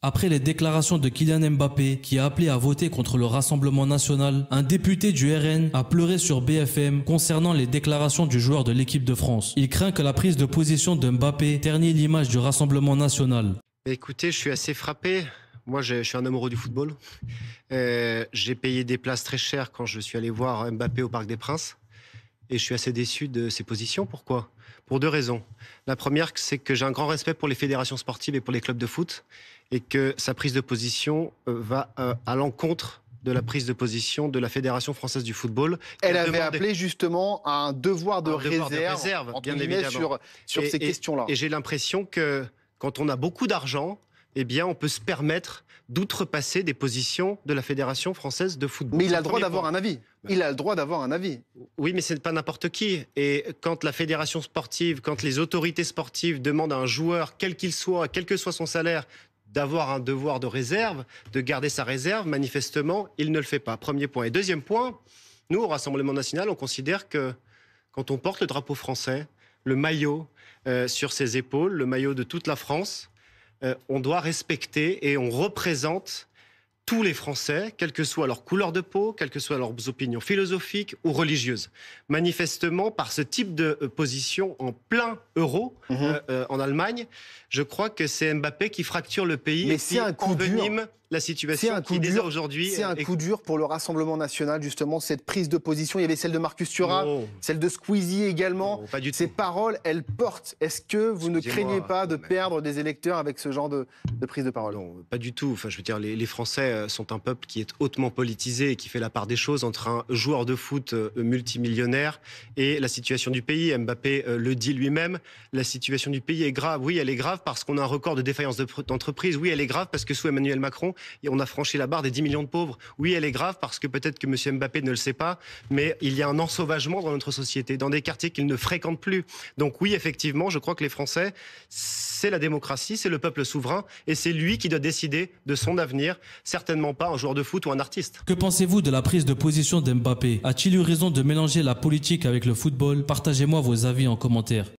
Après les déclarations de Kylian Mbappé, qui a appelé à voter contre le Rassemblement national, un député du RN a pleuré sur BFM concernant les déclarations du joueur de l'équipe de France. Il craint que la prise de position de Mbappé ternit l'image du Rassemblement national. Bah, écoutez, je suis assez frappé. Moi, je suis un amoureux du football. Euh, j'ai payé des places très chères quand je suis allé voir Mbappé au Parc des Princes. Et je suis assez déçu de ses positions. Pourquoi pour deux raisons. La première, c'est que j'ai un grand respect pour les fédérations sportives et pour les clubs de foot, et que sa prise de position euh, va euh, à l'encontre de la prise de position de la Fédération française du football. Elle avait appelé justement à un devoir de, réserve, bien évidemment. sur, ces questions-là. Et j'ai l'impression que quand on a beaucoup d'argent, eh bien, on peut se permettre d'outrepasser des positions de la Fédération française de football. Mais il a le droit d'avoir un avis. Il a le droit d'avoir un avis. Oui, mais ce n'est pas n'importe qui. Et quand la fédération sportive, quand les autorités sportives demandent à un joueur, quel qu'il soit, quel que soit son salaire, d'avoir un devoir de réserve, de garder sa réserve, manifestement, il ne le fait pas. Premier point. Et deuxième point, nous, au Rassemblement national, on considère que quand on porte le drapeau français, le maillot euh, sur ses épaules, le maillot de toute la France, euh, on doit respecter et on représente tous les Français, quelle que soit leur couleur de peau, quelles que soient leurs opinions philosophiques ou religieuses. Manifestement, par ce type de euh, position en plein euro mhm. euh, euh, en Allemagne, je crois que c'est Mbappé qui fracture le pays Mais et un coup envenime la situation un coup aujourd'hui. C'est un coup dur pour le Rassemblement national, justement, cette prise de position. Il y avait celle de Marcus Turin, celle de Squeezie également. pas du Ces paroles, elles portent. Est-ce que vous ne craignez pas de perdre des électeurs avec ce genre de, prise de parole Non, pas du tout. Enfin, je veux dire, les Français euh, sont un peuple qui est hautement politisé et qui fait la part des choses entre un joueur de foot euh, multimillionnaire et la situation du pays. Mbappé euh, le dit lui-même, la situation du pays est grave. Oui, elle est grave parce qu'on a un record de défaillance d'entreprise. Oui, elle est grave parce que sous Emmanuel Macron, on a franchi la barre des 10 millions de pauvres. Oui, elle est grave parce que peut-être que M. Mbappé ne le sait pas, mais il y a un ensauvagement dans notre société, dans des quartiers qu'il ne fréquente plus. Donc oui, effectivement, je crois que les Français, c'est la démocratie, c'est le peuple souverain et c'est lui qui doit décider de son avenir. Certains pas un joueur de foot ou un artiste. Que pensez-vous de la prise de position d'Mbappé A-t-il eu raison de mélanger la politique avec le football Partagez-moi vos avis en commentaire.